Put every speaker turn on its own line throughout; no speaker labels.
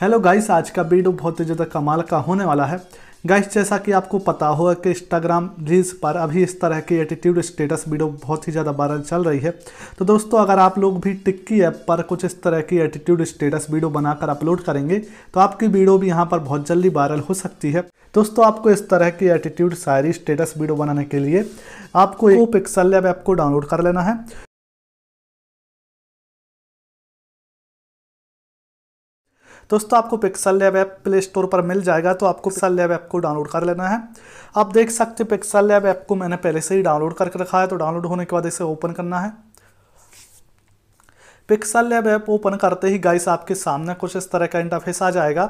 Hello guys आज का video बहुत ही ज़्यादा कमाल का होने वाला है गाइस जैसा कि आपको पता होगा कि इंस्टाग्राम रील्स पर अभी इस तरह की एटीट्यूड स्टेटस वीडियो बहुत ही ज़्यादा वायरल चल रही है तो दोस्तों अगर आप लोग भी टिक्की ऐप पर कुछ इस तरह की एटीट्यूड स्टेटस वीडियो बनाकर अपलोड करेंगे तो आपकी वीडियो भी यहाँ पर बहुत जल्दी वायरल हो सकती है दोस्तों आपको इस तरह की एटीट्यूड शायरी स्टेटस वीडियो बनाने के लिए आपको एक पिक्सल ऐप ऐप को डाउनलोड कर लेना है दोस्तों आपको Pixel Lab app Play Store पर मिल जाएगा तो आपको पिक्सल लैब ऐप को डाउनलोड कर लेना है आप देख सकते पिक्सल लैब ऐप को मैंने पहले से ही डाउनलोड करके रखा है तो डाउनलोड होने के बाद इसे ओपन करना है पिक्सल लैब ऐप ओपन करते ही गाइस आपके सामने कुछ इस तरह का इंटरफेस आ जाएगा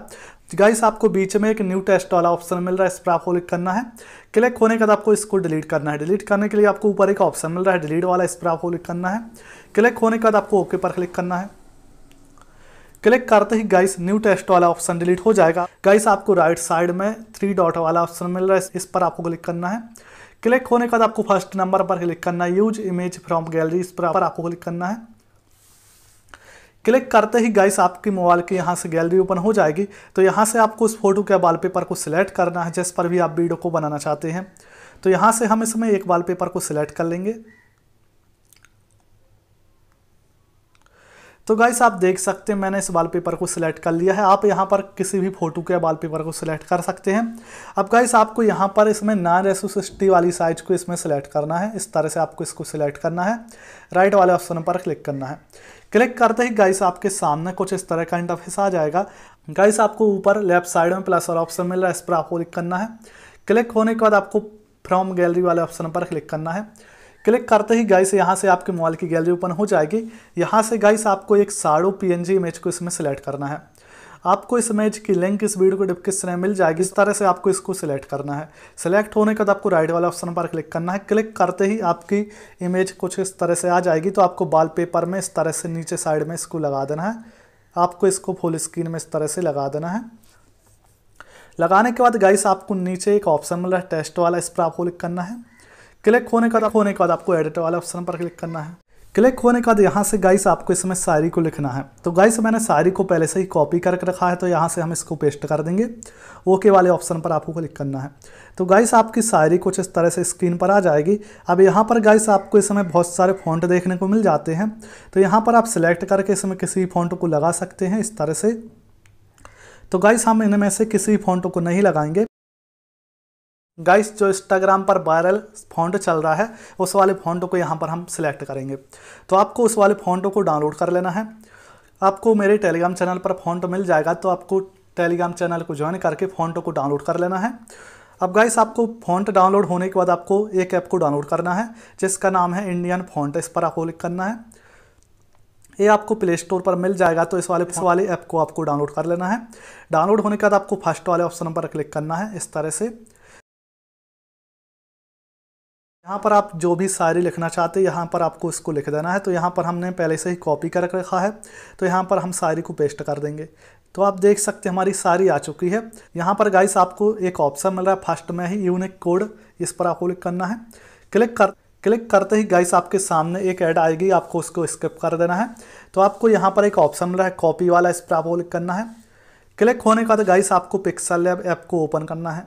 गाइस आपको बीच में एक न्यू टेस्ट वाला ऑप्शन मिल रहा है इस पर आपको क्लिक करना है क्लिक होने के बाद आपको इसको डिलीट करना है डिलीट करने के लिए आपको ऊपर एक ऑप्शन मिल रहा है डिलीट वाला इस पर आपको क्लिक करना है क्लिक होने के बाद आपको ओके पर क्लिक करना है क्लिक करते ही गाइस न्यू टेस्ट वाला ऑप्शन डिलीट हो जाएगा गाइस आपको राइट साइड में थ्री डॉट वाला ऑप्शन मिल रहा है इस पर आपको क्लिक करना है क्लिक होने के बाद आपको फर्स्ट नंबर पर क्लिक करना है यूज इमेज फ्रॉम गैलरी इस पर आपको क्लिक करना है क्लिक करते ही गाइस आपके मोबाइल के यहाँ से गैलरी ओपन हो जाएगी तो यहाँ से आपको उस फोटो के पेपर को सिलेक्ट करना है जिस पर भी आप वीडियो को बनाना चाहते हैं तो यहाँ से हम इसमें एक पेपर को सिलेक्ट कर लेंगे तो गाइस आप देख सकते हैं मैंने इस वॉलपेपर को सिलेक्ट कर लिया है आप यहाँ पर किसी भी फोटो के वॉलपेपर को सिलेक्ट कर सकते हैं अब गाइस आपको यहाँ पर इसमें नॉन रेसो सिक्सटी वाली साइज को इसमें सेलेक्ट करना है इस तरह से आपको इसको सिलेक्ट करना है राइट वाले ऑप्शन पर क्लिक करना है क्लिक करते ही गाइस आपके सामने कुछ इस तरह का इंटरफेस आ जाएगा गाइस आपको ऊपर लेफ्ट साइड में प्लस और ऑप्शन मिल रहा है इस पर आपको क्लिक करना है क्लिक होने के बाद आपको फ्रॉम गैलरी वाले ऑप्शन पर क्लिक करना है क्लिक करते ही गाइस यहाँ से आपके मोबाइल की गैलरी ओपन हो जाएगी यहाँ से गाइस आपको एक साड़ो जी इमेज को इसमें सेलेक्ट करना है आपको इस इमेज की लिंक इस वीडियो को डिस्क्रिप्शन में मिल जाएगी इस तरह से आपको इसको सिलेक्ट करना है सिलेक्ट होने के बाद आपको राइट वाला ऑप्शन पर क्लिक करना है क्लिक करते ही आपकी इमेज कुछ इस तरह से आ जाएगी तो आपको वॉलपेपर में इस तरह से नीचे साइड में इसको लगा देना है आपको इसको फुल स्क्रीन में इस तरह से लगा देना है लगाने के बाद गाइस आपको नीचे एक ऑप्शन मिल रहा है टेस्ट वाला इस पर आपको क्लिक करना है क्लिक होने का होने के बाद आपको एडिट वाले ऑप्शन पर क्लिक करना है क्लिक होने के बाद यहाँ से गाइस आपको इसमें शायरी को लिखना है तो गाइस मैंने शायरी को पहले से ही कॉपी करके रखा है तो यहाँ से हम इसको पेस्ट कर देंगे ओके वाले ऑप्शन पर आपको क्लिक करना है तो गाइस आपकी शायरी कुछ इस तरह से स्क्रीन पर आ जाएगी अब यहाँ पर गाइस आपको इसमें बहुत सारे फॉन्ट देखने को मिल जाते हैं तो यहाँ पर आप सिलेक्ट करके इसमें किसी फॉन्ट को लगा सकते हैं इस तरह से तो गाइस हम इनमें से किसी फॉन्ट को नहीं लगाएंगे गाइस जो इंस्टाग्राम पर वायरल फॉन्ट चल रहा है उस वाले फॉन्ट को यहाँ पर हम सिलेक्ट करेंगे तो आपको उस वाले फॉन्ट को डाउनलोड कर लेना है आपको मेरे टेलीग्राम चैनल पर फॉन्ट मिल जाएगा तो आपको टेलीग्राम चैनल को ज्वाइन करके फॉन्ट को डाउनलोड कर लेना है अब गाइस आपको फॉन्ट डाउनलोड होने के बाद आपको एक ऐप को डाउनलोड करना है जिसका नाम है इंडियन फॉन्ट इस पर आपको क्लिक करना है ये आपको प्ले स्टोर पर मिल जाएगा तो इस वाले इस वाले ऐप को आपको डाउनलोड कर लेना है डाउनलोड होने के बाद आपको फर्स्ट वाले ऑप्शन पर क्लिक करना है इस तरह से यहाँ पर आप जो भी शायरी लिखना चाहते हैं यहाँ पर आपको इसको लिख देना है तो यहाँ पर हमने पहले से ही कॉपी कर रखा है तो यहाँ पर हम शायरी को पेस्ट कर देंगे तो आप देख सकते हैं हमारी सारी आ चुकी है यहाँ पर गाइस आपको एक ऑप्शन मिल रहा है फर्स्ट में ही यूनिक कोड इस पर आपको क्लिक करना है क्लिक कर क्लिक करते ही गाइस आपके सामने एक ऐड आएगी आपको उसको स्किप कर देना है तो आपको यहाँ पर एक ऑप्शन मिल रहा है कॉपी वाला इस पर आपको क्लिक करना है क्लिक होने के बाद गाइस आपको पिक्सल ऐप को ओपन करना है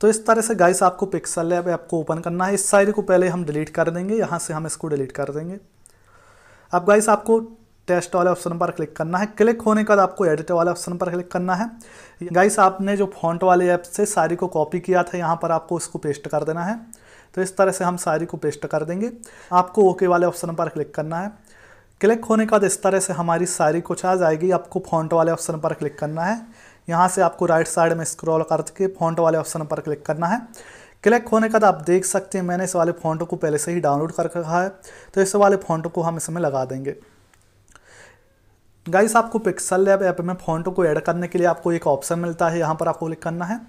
तो इस तरह से गाइस आपको पिक्सल लैब ऐप को ओपन करना है इस साइड को पहले हम डिलीट कर देंगे यहाँ से हम इसको डिलीट कर देंगे अब गाइस आपको टेस्ट वाले ऑप्शन पर क्लिक करना है क्लिक होने के बाद आपको एडिट वाले ऑप्शन पर क्लिक करना है गाइस आपने जो फॉन्ट वाले ऐप से सारी को कॉपी किया था यहाँ पर आपको इसको पेस्ट कर देना है तो इस तरह से हम सारी को पेस्ट कर देंगे आपको ओके वाले ऑप्शन पर क्लिक करना है क्लिक होने के बाद इस तरह से हमारी सारी कुछ आ जाएगी आपको फॉन्ट वाले ऑप्शन पर क्लिक करना है यहाँ से आपको राइट साइड में स्क्रॉल करके फॉन्ट वाले ऑप्शन पर क्लिक करना है क्लिक होने के बाद आप देख सकते हैं मैंने इस वाले फॉन्ट को पहले से ही डाउनलोड कर रखा है तो इस वाले फॉन्ट को हम इसमें लगा देंगे गाइस आपको पिक्सल लैब ऐप में फॉन्ट को ऐड करने के लिए आपको एक ऑप्शन मिलता है यहाँ पर आपको क्लिक करना है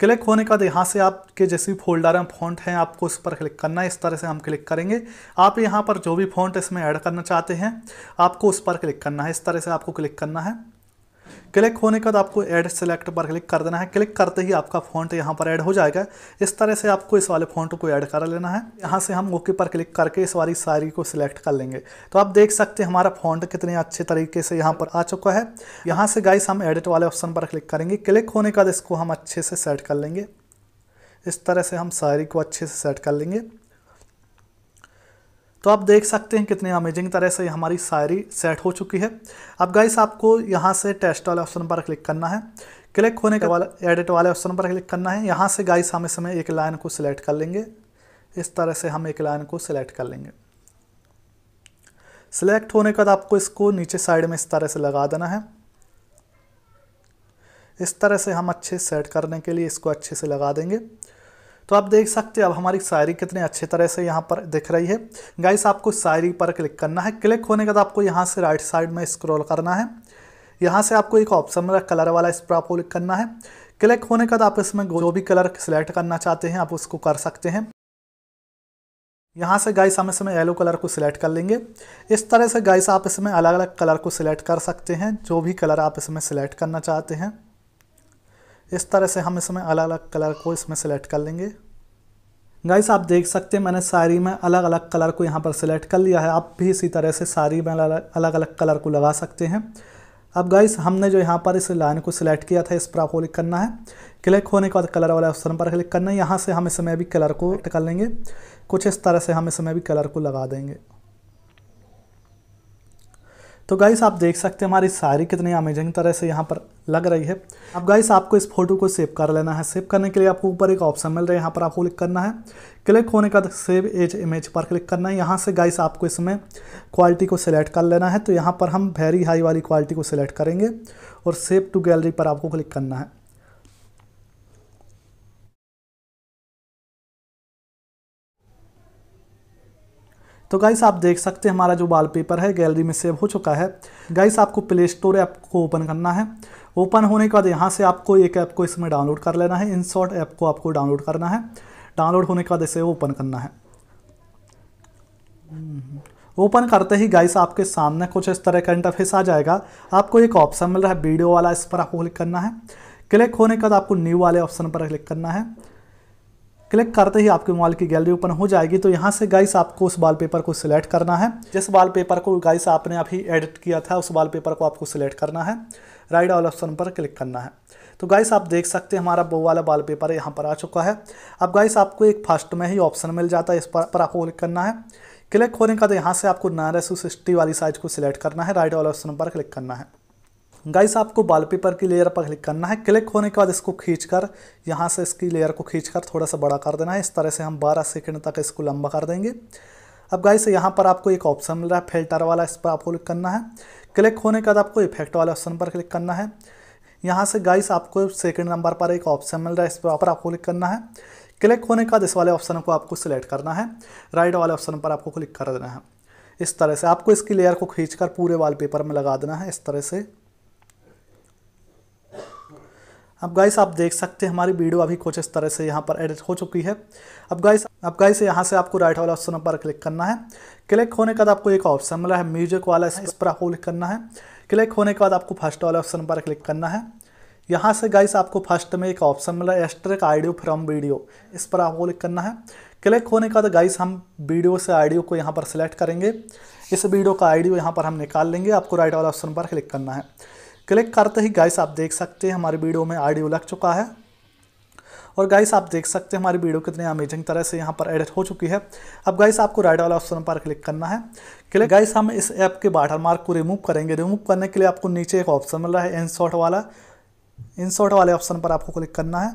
क्लिक होने के बाद यहाँ से आपके जैसे भी फोल्डर में फॉन्ट हैं आपको उस पर क्लिक करना है इस तरह से हम क्लिक करेंगे आप यहाँ पर जो भी फॉन्ट इसमें ऐड करना चाहते हैं आपको उस पर क्लिक करना है इस तरह से आपको क्लिक करना है क्लिक होने के बाद आपको ऐड सेलेक्ट पर क्लिक कर देना है क्लिक करते ही आपका फ़ॉन्ट यहाँ पर ऐड हो जाएगा इस तरह से आपको इस वाले फ़ॉन्ट को ऐड कर लेना है यहाँ से हम ओके पर क्लिक करके इस वाली सारी को सिलेक्ट कर लेंगे तो आप देख सकते हैं हमारा फ़ॉन्ट कितने अच्छे तरीके से यहाँ पर आ चुका है यहाँ से गाइस हम एडिट वाले ऑप्शन पर क्लिक करेंगे क्लिक होने के बाद इसको हम अच्छे से सेट कर लेंगे इस तरह से हम सारी को अच्छे से सेट कर लेंगे तो आप देख सकते हैं कितने अमेजिंग तरह से हमारी शायरी सेट हो चुकी है अब गाइस आपको यहाँ से टेस्ट वाले ऑप्शन पर क्लिक करना है क्लिक होने के बाद एडिट वाले ऑप्शन पर क्लिक करना है यहाँ से गाइस हम इस समय एक लाइन को सिलेक्ट कर लेंगे इस तरह से हम एक लाइन को सिलेक्ट कर लेंगे सिलेक्ट होने के बाद आपको इसको नीचे साइड में इस तरह से लगा देना है इस तरह से हम अच्छे सेट करने के लिए इसको अच्छे से लगा देंगे तो आप देख सकते हैं अब हमारी शायरी कितने अच्छे तरह से यहाँ पर दिख रही है गाइस आपको शायरी पर क्लिक करना है क्लिक होने के बाद आपको यहाँ से राइट साइड में स्क्रॉल करना है यहाँ से आपको एक ऑप्शन में कलर वाला इस पर आपको क्लिक करना है क्लिक होने के बाद आप इसमें जो भी कलर सिलेक्ट करना चाहते हैं आप उसको कर सकते हैं यहाँ से गाइस हम इसमें येलो कलर को सिलेक्ट कर लेंगे इस तरह से गाइस आप इसमें अलग अलग कलर को सिलेक्ट कर सकते हैं जो भी कलर आप इसमें सिलेक्ट करना चाहते हैं इस तरह से हम इसमें अलग अलग कलर को इसमें सेलेक्ट कर लेंगे गाइस आप देख सकते हैं मैंने साड़ी में अलग अलग कलर को यहाँ पर सिलेक्ट कर लिया है आप भी इसी तरह से साड़ी में अलग अलग कलर को लगा सकते हैं अब गाइस हमने जो यहाँ पर इस लाइन को सिलेक्ट किया था इस पर आपको क्लिक करना है क्लिक होने के बाद कलर वाले ऑप्शन पर क्लिक करना है यहाँ से हम इसमें भी कलर को कर लेंगे कुछ इस तरह से हम इसमें भी कलर को लगा देंगे तो गाइस आप देख सकते हैं हमारी सारी कितनी अमेजिंग तरह से यहाँ पर लग रही है अब गाइस आपको इस फोटो को सेव कर लेना है सेव करने के लिए आपको ऊपर एक ऑप्शन मिल रहा है यहाँ पर आपको क्लिक करना है क्लिक होने का सेव एज इमेज पर क्लिक करना है यहाँ से गाइस आपको इसमें क्वालिटी को सिलेक्ट कर लेना है तो यहाँ पर हम वेरी हाई वाली क्वालिटी को सिलेक्ट करेंगे और सेव टू गैलरी पर आपको क्लिक करना है तो गाइस आप देख सकते हैं हमारा जो वॉलपेपर है गैलरी में सेव हो चुका है गाइस आपको प्ले स्टोर ऐप को ओपन करना है ओपन होने के बाद यहाँ से आपको एक ऐप को इसमें डाउनलोड कर लेना है इन शॉर्ट ऐप को आपको डाउनलोड करना है डाउनलोड होने के बाद इसे ओपन करना है ओपन हम्म। करते ही गाइस आपके सामने कुछ इस तरह का इंटरफेस आ जाएगा आपको एक ऑप्शन मिल रहा है वीडियो वाला इस पर आपको क्लिक करना है क्लिक होने के बाद आपको न्यू वाले ऑप्शन पर क्लिक करना है क्लिक करते ही आपके मोबाइल की गैलरी ओपन हो जाएगी तो यहाँ से गाइस आपको उस वॉलपेपर को सिलेक्ट करना है जिस वॉलपेपर को गाइस आपने अभी एडिट किया था उस वॉलपेपर को आपको सिलेक्ट करना है राइट ऑल ऑप्शन पर क्लिक करना है तो गाइस आप देख सकते हैं हमारा वो वाला वाल पेपर यहाँ पर आ चुका है अब गाइस आपको एक फर्स्ट में ही ऑप्शन मिल जाता है इस पर, पर आपको क्लिक करना है क्लिक होने का तो यहाँ से आपको नाइन वाली साइज को सिलेक्ट करना है राइट ऑल ऑप्शन पर क्लिक करना है गाइस आपको बाल पेपर की लेयर पर क्लिक करना है क्लिक होने के बाद इसको खींचकर यहाँ से इसकी लेयर को खींचकर थोड़ा सा बड़ा कर देना है इस तरह से हम 12 सेकंड तक इसको लंबा कर देंगे अब गाइस यहाँ पर आपको एक ऑप्शन मिल रहा है फिल्टर वाला इस पर आपको क्लिक करना है क्लिक होने के बाद आपको इफेक्ट वाले ऑप्शन पर क्लिक करना है यहाँ से गाइस आपको सेकेंड नंबर पर एक ऑप्शन मिल रहा है इस पर आपको क्लिक करना है क्लिक होने के बाद इस वाले ऑप्शन को आपको सिलेक्ट करना है राइट वाले ऑप्शन पर आपको क्लिक कर देना है इस तरह से आपको इसकी लेयर को खींचकर पूरे वॉलपेपर में लगा देना है इस तरह से अब गाइस आप देख सकते हैं हमारी वीडियो अभी कुछ इस तरह से यहाँ पर एडिट हो चुकी है अब गाइस अब गाइस यहाँ से आपको राइट वाला ऑप्शन पर क्लिक करना है क्लिक होने के बाद आपको एक ऑप्शन मिला है म्यूजिक वाला इस पर आपको क्लिक करना है क्लिक होने के बाद आपको फर्स्ट वाले ऑप्शन पर क्लिक करना है यहाँ से गाइस आपको फर्स्ट में एक ऑप्शन मिला है एस्ट्रिक आइडियो फ्रॉम वीडियो इस पर आपको क्लिक करना है क्लिक होने के बाद गाइस हम वीडियो से आइडियो को यहाँ पर सिलेक्ट करेंगे इस वीडियो का आइडियो यहाँ पर हम निकाल लेंगे आपको राइट वाला ऑप्शन पर क्लिक करना है क्लिक करते ही गाइस आप देख सकते हैं हमारी वीडियो में आईडी लग चुका है और गाइस आप देख सकते हैं हमारी वीडियो कितने अमेजिंग तरह से यहाँ पर एडिट हो चुकी है अब गाइस आपको राइट वाला ऑप्शन पर क्लिक करना है क्लिक गाइस हम इस ऐप के बाटर मार्क को रिमूव करेंगे रिमूव करने के लिए आपको नीचे एक ऑप्शन मिल रहा है इनशॉट वाला इनशॉट वाले ऑप्शन पर आपको क्लिक करना है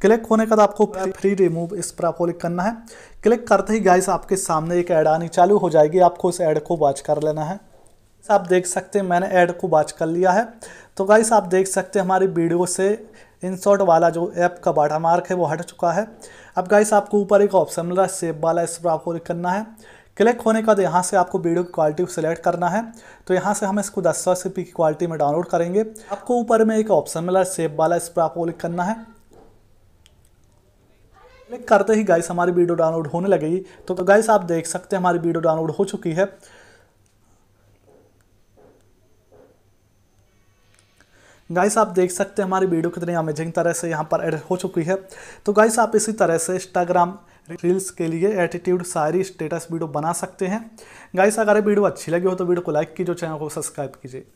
क्लिक होने का बाद आपको फ्री रिमूव इस पर आपको क्लिक करना है क्लिक करते ही गाइस आपके सामने एक ऐड आनी चालू हो जाएगी आपको इस ऐड को वॉच कर लेना है आप देख सकते हैं मैंने ऐड को वाच कर लिया है तो गाइस आप देख सकते हैं हमारी वीडियो से इनशॉट वाला जो ऐप का बाटा मार्क है वो हट चुका है अब गाइस आपको ऊपर एक ऑप्शन मिल रहा है सेब वाला इस पर आपको करना है क्लिक होने के बाद यहाँ से आपको वीडियो की क्वालिटी को सिलेक्ट करना है तो यहाँ से हम इसको दस सौ की क्वालिटी में डाउनलोड करेंगे आपको ऊपर में एक ऑप्शन मिला है सेब वाला इस पर आपको क्लिक करना है क्लिक करते ही गाइस हमारी वीडियो डाउनलोड होने लगेगी तो गाइस आप देख सकते हैं हमारी वीडियो डाउनलोड हो चुकी है गाइस आप देख सकते हैं हमारी वीडियो कितनी अमेजिंग तरह से यहाँ पर एड हो चुकी है तो गाइस आप इसी तरह से इंस्टाग्राम रील्स के लिए एटीट्यूड सारी स्टेटस वीडियो बना सकते हैं गाइस अगर वीडियो अच्छी लगी हो तो वीडियो को लाइक कीजिए चैनल को सब्सक्राइब कीजिए